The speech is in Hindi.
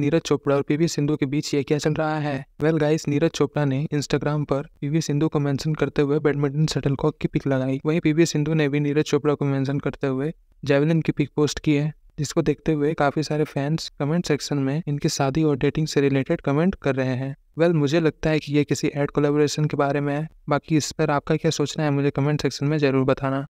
नीरज चोपड़ा और पीवी सिंधु के बीच ये क्या चल रहा है well well guys Neeraj Chopra ने इंस्टाग्राम पर पीवी सिंधु को मेंशन करते हुए बैडमिंटन शटल कॉक की पिक लगाई वहीं पीवी सिंधु ने भी नीरज चोपड़ा को मेंशन करते हुए जेवलिन की पिक पोस्ट की है जिसको देखते हुए काफी सारे फैंस कमेंट सेक्शन में इनकी शादी और डेटिंग से रिलेटेड कमेंट कर रहे हैं वेल well, मुझे लगता है कि ये किसी एड कोलेबोरेशन के बारे में है बाकी इस पर आपका क्या सोचना है मुझे कमेंट सेक्शन में जरूर बताना